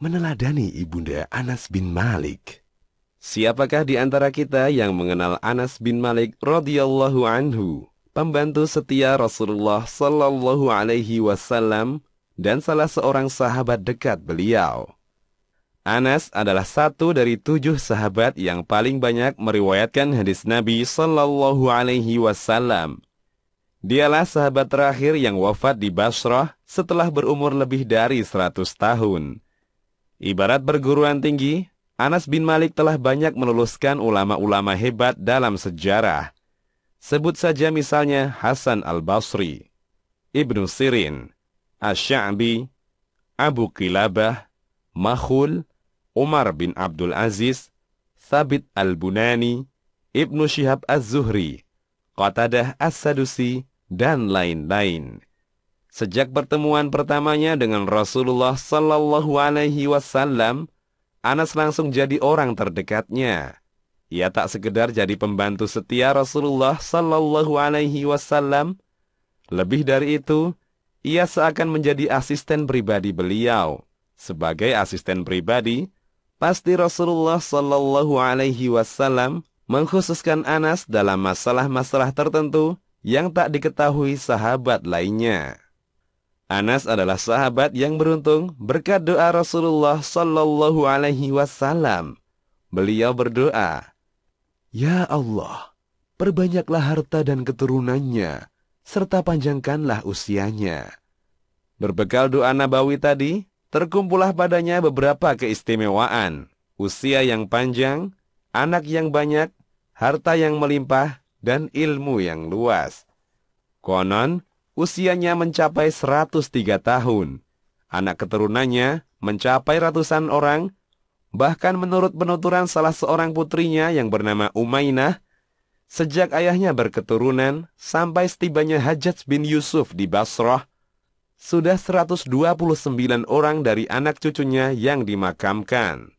meneladani ibunda Anas bin Malik. Siapakah di antara kita yang mengenal Anas bin Malik radhiyallahu anhu, pembantu setia Rasulullah sallallahu alaihi wasallam dan salah seorang sahabat dekat beliau? Anas adalah satu dari tujuh sahabat yang paling banyak meriwayatkan hadis Nabi Sallallahu Alaihi Wasallam. Dialah sahabat terakhir yang wafat di Basrah setelah berumur lebih dari 100 tahun. Ibarat perguruan tinggi, Anas bin Malik telah banyak meluluskan ulama-ulama hebat dalam sejarah. Sebut saja misalnya Hasan al-Basri, Ibnu Sirin, Asy'abi, Abu Kilabah, Mahul, Umar bin Abdul Aziz, Thabit al-Bunani, Ibnu Syihab az-Zuhri, Qatadah as-Sadusi, dan lain-lain. Sejak pertemuan pertamanya dengan Rasulullah Sallallahu Alaihi Wasallam, Anas langsung jadi orang terdekatnya. Ia tak sekedar jadi pembantu setia Rasulullah Sallallahu Alaihi Wasallam. Lebih dari itu, ia seakan menjadi asisten pribadi beliau. Sebagai asisten pribadi, pasti Rasulullah Sallallahu Alaihi Wasallam mengkhususkan Anas dalam masalah-masalah tertentu yang tak diketahui sahabat lainnya. Anas adalah sahabat yang beruntung berkat doa Rasulullah Sallallahu Alaihi Wasallam. Beliau berdoa, Ya Allah, perbanyaklah harta dan keturunannya, serta panjangkanlah usianya. Berbekal doa Nabawi tadi, terkumpullah padanya beberapa keistimewaan. Usia yang panjang, anak yang banyak, harta yang melimpah, dan ilmu yang luas. Konon, usianya mencapai 103 tahun. Anak keturunannya mencapai ratusan orang, bahkan menurut penuturan salah seorang putrinya yang bernama Umainah, sejak ayahnya berketurunan sampai setibanya Hajat bin Yusuf di Basrah, sudah 129 orang dari anak cucunya yang dimakamkan.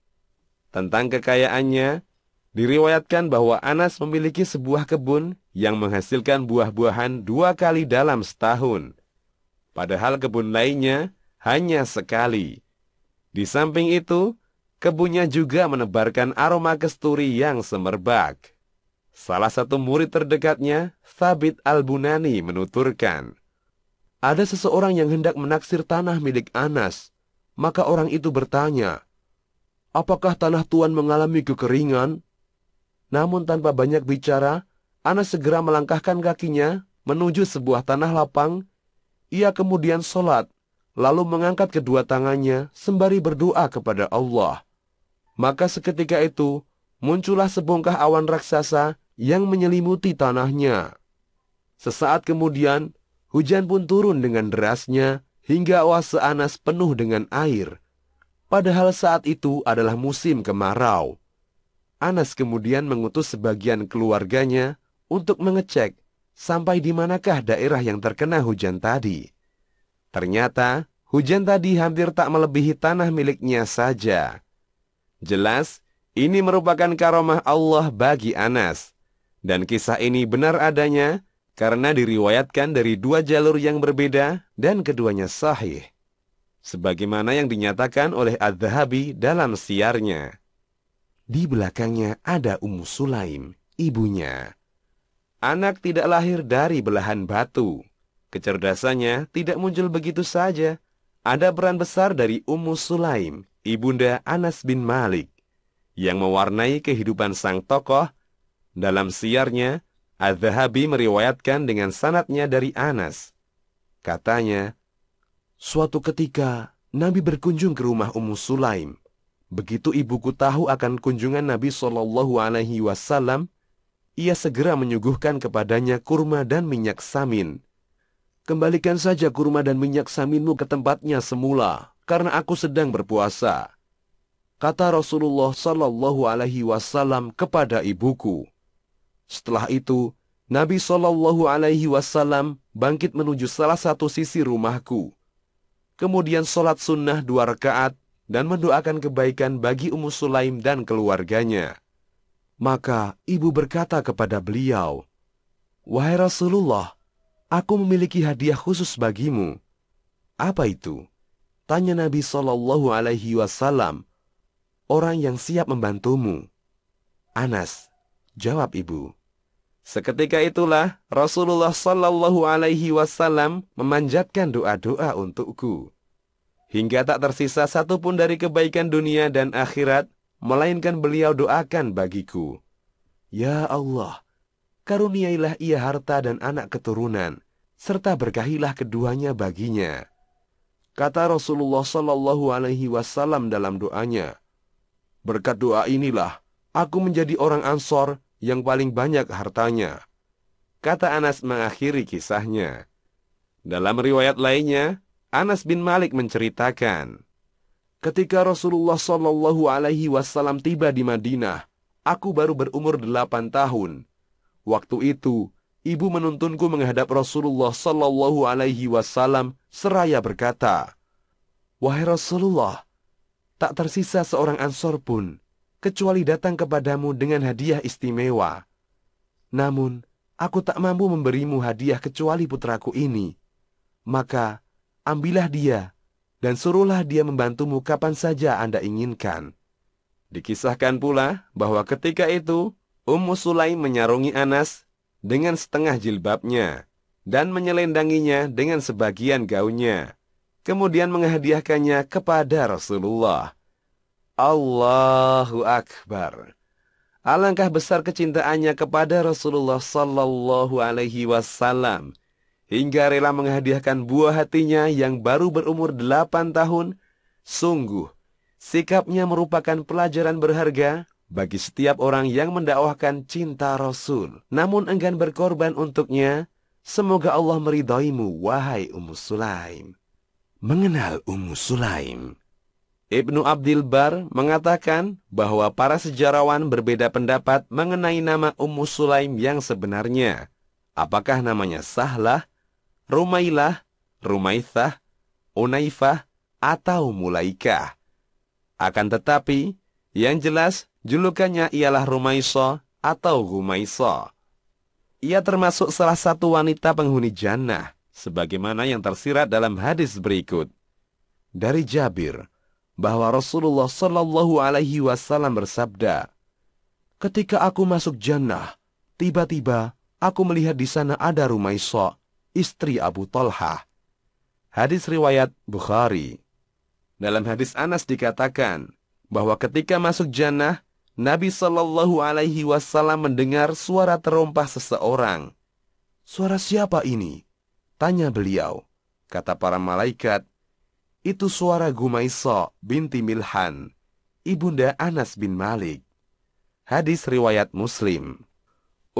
Tentang kekayaannya, Diriwayatkan bahwa Anas memiliki sebuah kebun yang menghasilkan buah-buahan dua kali dalam setahun. Padahal kebun lainnya hanya sekali. Di samping itu, kebunnya juga menebarkan aroma kesturi yang semerbak. Salah satu murid terdekatnya, Thabit Al-Bunani menuturkan, Ada seseorang yang hendak menaksir tanah milik Anas. Maka orang itu bertanya, Apakah tanah Tuhan mengalami kekeringan? Namun tanpa banyak bicara, Anas segera melangkahkan kakinya menuju sebuah tanah lapang. Ia kemudian sholat, lalu mengangkat kedua tangannya sembari berdoa kepada Allah. Maka seketika itu, muncullah sebongkah awan raksasa yang menyelimuti tanahnya. Sesaat kemudian, hujan pun turun dengan derasnya hingga oase Anas penuh dengan air. Padahal saat itu adalah musim kemarau. Anas kemudian mengutus sebagian keluarganya untuk mengecek sampai di manakah daerah yang terkena hujan tadi. Ternyata, hujan tadi hampir tak melebihi tanah miliknya saja. Jelas, ini merupakan karomah Allah bagi Anas. Dan kisah ini benar adanya karena diriwayatkan dari dua jalur yang berbeda dan keduanya sahih. Sebagaimana yang dinyatakan oleh Ad-Dhahabi dalam siarnya. Di belakangnya ada Ummu Sulaim, ibunya. Anak tidak lahir dari belahan batu. Kecerdasannya tidak muncul begitu saja. Ada peran besar dari Ummu Sulaim, ibunda Anas bin Malik, yang mewarnai kehidupan sang tokoh. Dalam siarnya, Al-Zahabi meriwayatkan dengan sanatnya dari Anas. Katanya, Suatu ketika, Nabi berkunjung ke rumah Ummu Sulaim Begitu ibuku tahu akan kunjungan Nabi Shallallahu Alaihi Wasallam, ia segera menyuguhkan kepadanya kurma dan minyak samin. Kembalikan saja kurma dan minyak saminmu ke tempatnya semula, karena aku sedang berpuasa. Kata Rasulullah Shallallahu Alaihi Wasallam kepada ibuku. Setelah itu, Nabi Shallallahu Alaihi Wasallam bangkit menuju salah satu sisi rumahku. Kemudian sholat sunnah dua rakaat dan mendoakan kebaikan bagi Ummu Sulaim dan keluarganya. Maka ibu berkata kepada beliau, Wahai Rasulullah, aku memiliki hadiah khusus bagimu. Apa itu? Tanya Nabi Shallallahu Alaihi Wasallam. Orang yang siap membantumu. Anas, jawab ibu. Seketika itulah Rasulullah Shallallahu Alaihi Wasallam memanjatkan doa-doa untukku hingga tak tersisa satu pun dari kebaikan dunia dan akhirat, melainkan beliau doakan bagiku. Ya Allah, karuniailah ia harta dan anak keturunan, serta berkahilah keduanya baginya. Kata Rasulullah Shallallahu Alaihi Wasallam dalam doanya, berkat doa inilah aku menjadi orang ansor yang paling banyak hartanya. Kata Anas mengakhiri kisahnya. Dalam riwayat lainnya, Anas bin Malik menceritakan, ketika Rasulullah Shallallahu Alaihi Wasallam tiba di Madinah, aku baru berumur delapan tahun. Waktu itu, ibu menuntunku menghadap Rasulullah Shallallahu Alaihi Wasallam seraya berkata, Wahai Rasulullah, tak tersisa seorang ansor pun, kecuali datang kepadamu dengan hadiah istimewa. Namun, aku tak mampu memberimu hadiah kecuali putraku ini. Maka, ambillah dia, dan suruhlah dia membantumu kapan saja Anda inginkan. Dikisahkan pula bahwa ketika itu, Ummu Sulaim menyarungi Anas dengan setengah jilbabnya dan menyelendanginya dengan sebagian gaunnya, kemudian menghadiahkannya kepada Rasulullah. Allahu Akbar. Alangkah besar kecintaannya kepada Rasulullah Sallallahu Alaihi Wasallam hingga rela menghadiahkan buah hatinya yang baru berumur delapan tahun, sungguh sikapnya merupakan pelajaran berharga bagi setiap orang yang mendakwahkan cinta Rasul. Namun enggan berkorban untuknya, semoga Allah meridhoimu, wahai Ummu Sulaim. Mengenal Ummu Sulaim Ibnu Abdul Bar mengatakan bahwa para sejarawan berbeda pendapat mengenai nama Ummu Sulaim yang sebenarnya. Apakah namanya Sahlah Rumailah, Rumaithah, Unaifah, atau Mulaikah. Akan tetapi, yang jelas julukannya ialah Rumaiso atau Rumaiso. Ia termasuk salah satu wanita penghuni jannah, sebagaimana yang tersirat dalam hadis berikut. Dari Jabir, bahwa Rasulullah Shallallahu Alaihi Wasallam bersabda, Ketika aku masuk jannah, tiba-tiba aku melihat di sana ada Rumaiso istri Abu Talha. Hadis riwayat Bukhari. Dalam hadis Anas dikatakan bahwa ketika masuk jannah, Nabi Shallallahu Alaihi Wasallam mendengar suara terompah seseorang. Suara siapa ini? Tanya beliau. Kata para malaikat, itu suara Gumaiso binti Milhan, ibunda Anas bin Malik. Hadis riwayat Muslim.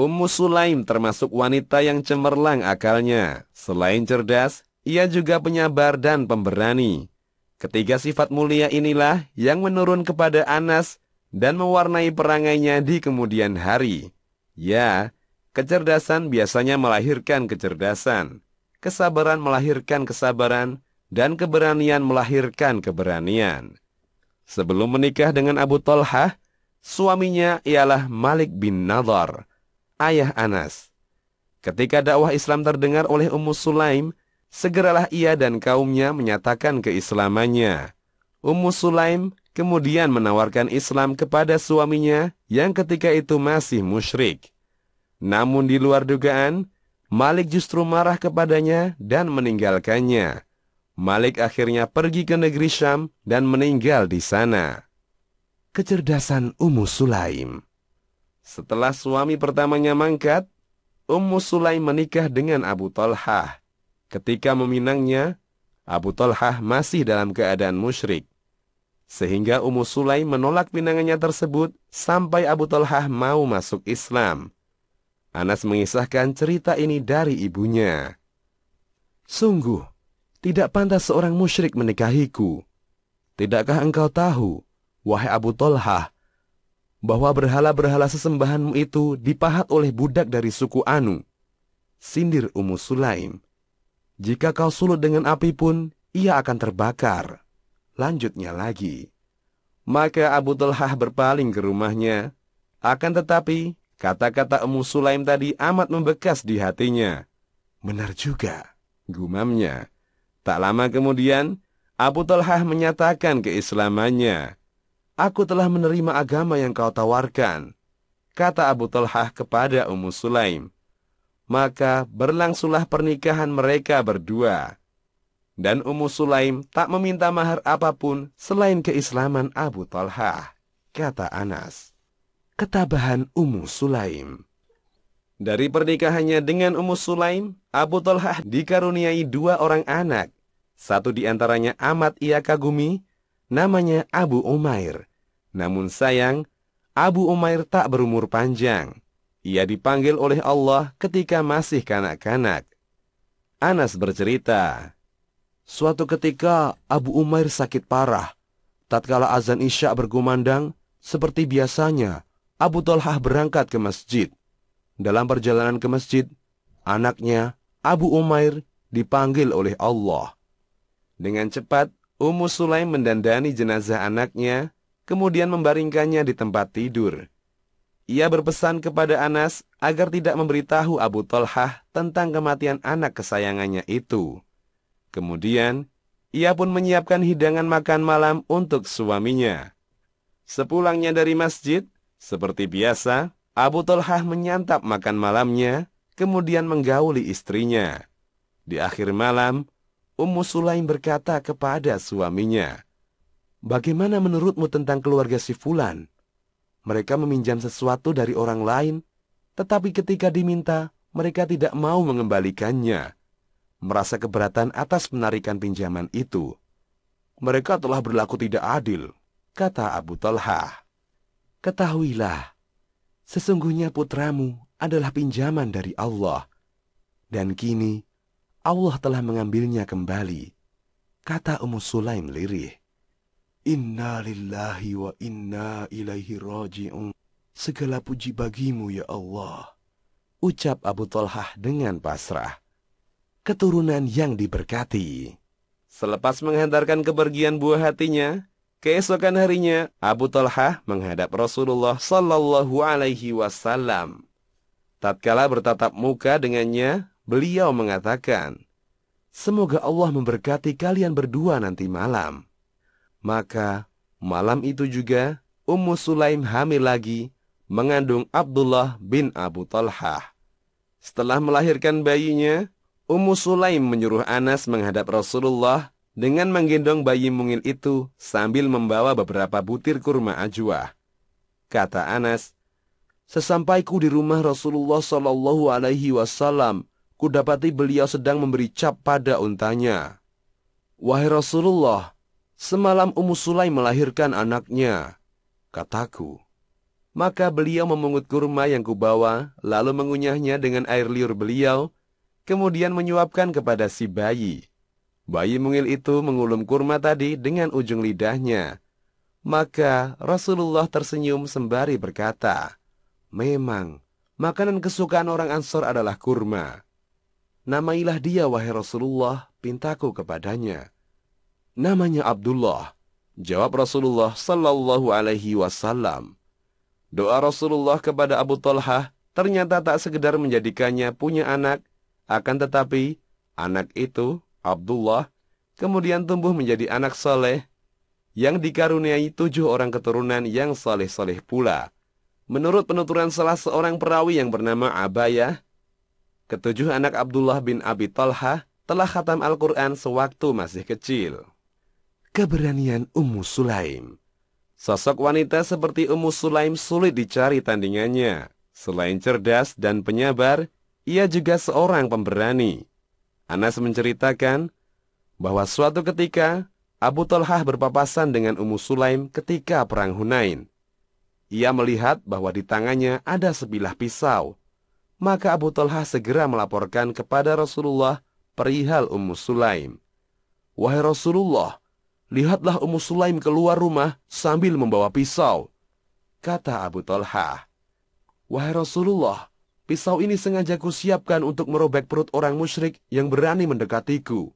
Ummu Sulaim termasuk wanita yang cemerlang akalnya. Selain cerdas, ia juga penyabar dan pemberani. Ketiga sifat mulia inilah yang menurun kepada Anas dan mewarnai perangainya di kemudian hari. Ya, kecerdasan biasanya melahirkan kecerdasan, kesabaran melahirkan kesabaran, dan keberanian melahirkan keberanian. Sebelum menikah dengan Abu Tolhah, suaminya ialah Malik bin Nadar ayah Anas. Ketika dakwah Islam terdengar oleh Ummu Sulaim, segeralah ia dan kaumnya menyatakan keislamannya. Ummu Sulaim kemudian menawarkan Islam kepada suaminya yang ketika itu masih musyrik. Namun di luar dugaan, Malik justru marah kepadanya dan meninggalkannya. Malik akhirnya pergi ke negeri Syam dan meninggal di sana. Kecerdasan Ummu Sulaim setelah suami pertamanya mangkat, Ummu Sulaim menikah dengan Abu Talhah. Ketika meminangnya, Abu Talhah masih dalam keadaan musyrik. Sehingga Ummu Sulaim menolak pinangannya tersebut sampai Abu Talhah mau masuk Islam. Anas mengisahkan cerita ini dari ibunya. Sungguh, tidak pantas seorang musyrik menikahiku. Tidakkah engkau tahu, wahai Abu Talhah, bahwa berhala-berhala sesembahanmu itu dipahat oleh budak dari suku Anu. Sindir Ummu Sulaim. Jika kau sulut dengan api pun, ia akan terbakar. Lanjutnya lagi. Maka Abu Talhah berpaling ke rumahnya. Akan tetapi, kata-kata Ummu Sulaim tadi amat membekas di hatinya. Benar juga, gumamnya. Tak lama kemudian, Abu Talhah menyatakan keislamannya. Aku telah menerima agama yang kau tawarkan, kata Abu Talhah kepada Ummu Sulaim. Maka berlangsunglah pernikahan mereka berdua. Dan Ummu Sulaim tak meminta mahar apapun selain keislaman Abu Talhah, kata Anas. Ketabahan Ummu Sulaim. Dari pernikahannya dengan Ummu Sulaim, Abu Talhah dikaruniai dua orang anak. Satu di antaranya amat ia kagumi, namanya Abu Umair. Namun sayang, Abu Umair tak berumur panjang. Ia dipanggil oleh Allah ketika masih kanak-kanak. Anas bercerita, Suatu ketika Abu Umair sakit parah. Tatkala azan Isya bergumandang, seperti biasanya, Abu Tolhah berangkat ke masjid. Dalam perjalanan ke masjid, anaknya Abu Umair dipanggil oleh Allah. Dengan cepat, Ummu Sulaim mendandani jenazah anaknya, kemudian membaringkannya di tempat tidur. Ia berpesan kepada Anas agar tidak memberitahu Abu Tolhah tentang kematian anak kesayangannya itu. Kemudian, ia pun menyiapkan hidangan makan malam untuk suaminya. Sepulangnya dari masjid, seperti biasa, Abu Tolhah menyantap makan malamnya, kemudian menggauli istrinya. Di akhir malam, Ummu Sulaim berkata kepada suaminya, Bagaimana menurutmu tentang keluarga si Fulan? Mereka meminjam sesuatu dari orang lain, tetapi ketika diminta, mereka tidak mau mengembalikannya. Merasa keberatan atas penarikan pinjaman itu. Mereka telah berlaku tidak adil, kata Abu Talha. Ketahuilah, sesungguhnya putramu adalah pinjaman dari Allah. Dan kini, Allah telah mengambilnya kembali. Kata Ummu Sulaim lirih. Inna lillahi wa inna ilaihi raji'un. Segala puji bagimu ya Allah. Ucap Abu Talhah dengan pasrah. Keturunan yang diberkati. Selepas menghantarkan kepergian buah hatinya, keesokan harinya Abu Talhah menghadap Rasulullah Sallallahu Alaihi Wasallam. Tatkala bertatap muka dengannya, Beliau mengatakan, Semoga Allah memberkati kalian berdua nanti malam. Maka malam itu juga Ummu Sulaim hamil lagi mengandung Abdullah bin Abu Talha Setelah melahirkan bayinya, Ummu Sulaim menyuruh Anas menghadap Rasulullah dengan menggendong bayi mungil itu sambil membawa beberapa butir kurma ajwa. Kata Anas, Sesampaiku di rumah Rasulullah Shallallahu Alaihi Wasallam, kudapati beliau sedang memberi cap pada untanya. Wahai Rasulullah, semalam Ummu Sulaim melahirkan anaknya, kataku. Maka beliau memungut kurma yang kubawa, lalu mengunyahnya dengan air liur beliau, kemudian menyuapkan kepada si bayi. Bayi mungil itu mengulum kurma tadi dengan ujung lidahnya. Maka Rasulullah tersenyum sembari berkata, Memang, makanan kesukaan orang Ansor adalah kurma. Namailah dia, wahai Rasulullah, pintaku kepadanya. Namanya Abdullah, jawab Rasulullah Sallallahu Alaihi Wasallam. Doa Rasulullah kepada Abu Talha ternyata tak sekedar menjadikannya punya anak, akan tetapi anak itu, Abdullah, kemudian tumbuh menjadi anak soleh yang dikaruniai tujuh orang keturunan yang soleh-soleh pula. Menurut penuturan salah seorang perawi yang bernama Abayah, Ketujuh anak Abdullah bin Abi Talha telah khatam Al-Quran sewaktu masih kecil. Keberanian Ummu Sulaim Sosok wanita seperti Ummu Sulaim sulit dicari tandingannya. Selain cerdas dan penyabar, ia juga seorang pemberani. Anas menceritakan bahwa suatu ketika Abu Talhah berpapasan dengan Ummu Sulaim ketika perang Hunain. Ia melihat bahwa di tangannya ada sebilah pisau maka Abu Talha segera melaporkan kepada Rasulullah perihal Ummu Sulaim. Wahai Rasulullah, lihatlah Ummu Sulaim keluar rumah sambil membawa pisau. Kata Abu Talha, Wahai Rasulullah, pisau ini sengaja kusiapkan untuk merobek perut orang musyrik yang berani mendekatiku.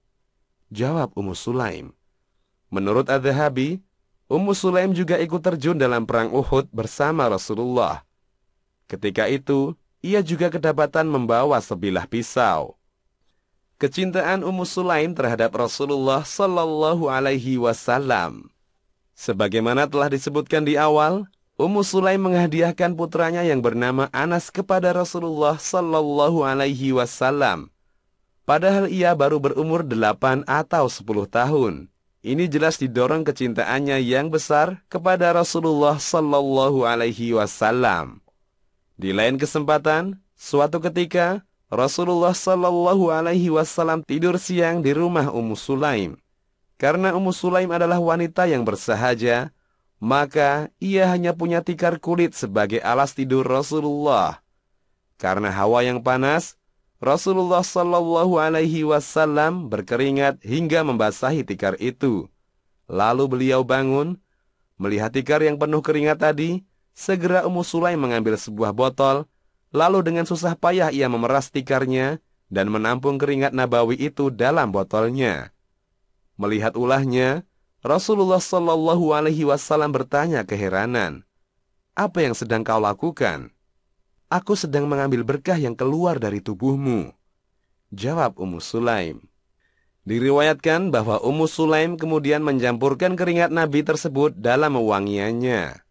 Jawab Ummu Sulaim. Menurut Adhabi, Ummu Sulaim juga ikut terjun dalam perang Uhud bersama Rasulullah. Ketika itu, ia juga kedapatan membawa sebilah pisau. Kecintaan Ummu Sulaim terhadap Rasulullah Shallallahu Alaihi Wasallam. Sebagaimana telah disebutkan di awal, Ummu Sulaim menghadiahkan putranya yang bernama Anas kepada Rasulullah Shallallahu Alaihi Wasallam. Padahal ia baru berumur delapan atau sepuluh tahun. Ini jelas didorong kecintaannya yang besar kepada Rasulullah Shallallahu Alaihi Wasallam. Di lain kesempatan, suatu ketika Rasulullah Shallallahu Alaihi Wasallam tidur siang di rumah Ummu Sulaim. Karena Ummu Sulaim adalah wanita yang bersahaja, maka ia hanya punya tikar kulit sebagai alas tidur Rasulullah. Karena hawa yang panas, Rasulullah Shallallahu Alaihi Wasallam berkeringat hingga membasahi tikar itu. Lalu beliau bangun, melihat tikar yang penuh keringat tadi, Segera Ummu Sulaim mengambil sebuah botol, lalu dengan susah payah ia memeras tikarnya dan menampung keringat Nabawi itu dalam botolnya. Melihat ulahnya, Rasulullah Shallallahu Alaihi Wasallam bertanya keheranan, apa yang sedang kau lakukan? Aku sedang mengambil berkah yang keluar dari tubuhmu. Jawab Ummu Sulaim. Diriwayatkan bahwa Ummu Sulaim kemudian mencampurkan keringat Nabi tersebut dalam wangiannya.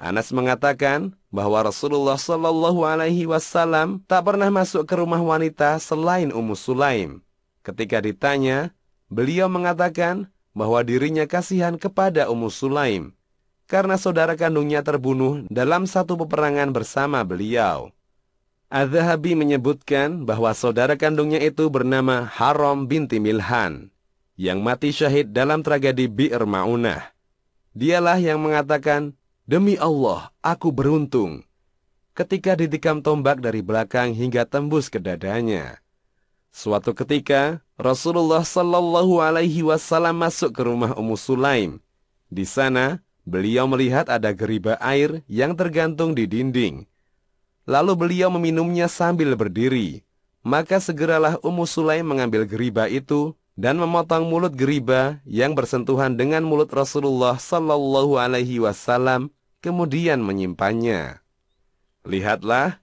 Anas mengatakan bahwa Rasulullah Shallallahu Alaihi Wasallam tak pernah masuk ke rumah wanita selain Ummu Sulaim. Ketika ditanya, beliau mengatakan bahwa dirinya kasihan kepada Ummu Sulaim karena saudara kandungnya terbunuh dalam satu peperangan bersama beliau. Azhabi menyebutkan bahwa saudara kandungnya itu bernama Haram binti Milhan yang mati syahid dalam tragedi Bi'r Ma'unah. Dialah yang mengatakan Demi Allah, aku beruntung. Ketika ditikam tombak dari belakang hingga tembus ke dadanya. Suatu ketika, Rasulullah Shallallahu Alaihi Wasallam masuk ke rumah Ummu Sulaim. Di sana, beliau melihat ada geriba air yang tergantung di dinding. Lalu beliau meminumnya sambil berdiri. Maka segeralah Ummu Sulaim mengambil geriba itu dan memotong mulut geriba yang bersentuhan dengan mulut Rasulullah Shallallahu Alaihi Wasallam kemudian menyimpannya. Lihatlah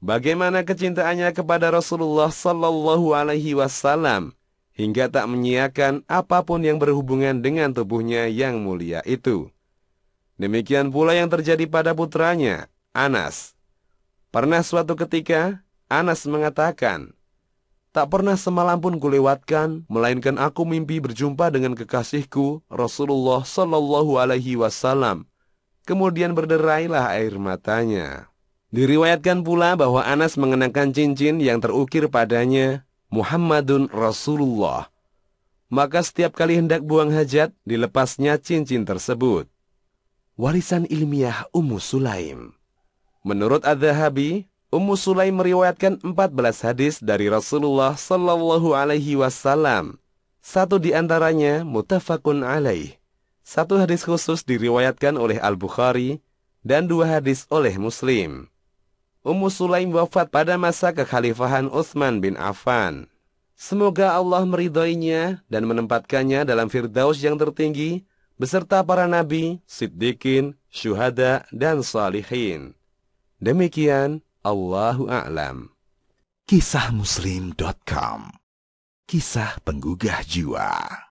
bagaimana kecintaannya kepada Rasulullah Sallallahu Alaihi Wasallam hingga tak menyiakan apapun yang berhubungan dengan tubuhnya yang mulia itu. Demikian pula yang terjadi pada putranya, Anas. Pernah suatu ketika, Anas mengatakan, Tak pernah semalam pun kulewatkan, melainkan aku mimpi berjumpa dengan kekasihku Rasulullah Sallallahu Alaihi Wasallam kemudian berderailah air matanya. Diriwayatkan pula bahwa Anas mengenakan cincin yang terukir padanya Muhammadun Rasulullah. Maka setiap kali hendak buang hajat, dilepasnya cincin tersebut. Warisan ilmiah Ummu Sulaim Menurut Adzahabi, Ummu Sulaim meriwayatkan 14 hadis dari Rasulullah Sallallahu Alaihi Wasallam. Satu di antaranya mutafakun alaih. Satu hadis khusus diriwayatkan oleh Al-Bukhari dan dua hadis oleh Muslim. Ummu Sulaim wafat pada masa kekhalifahan Utsman bin Affan. Semoga Allah meridhoinya dan menempatkannya dalam firdaus yang tertinggi beserta para nabi, siddiqin, syuhada, dan salihin. Demikian, Allahu a'lam. Kisah Muslim.com Kisah penggugah jiwa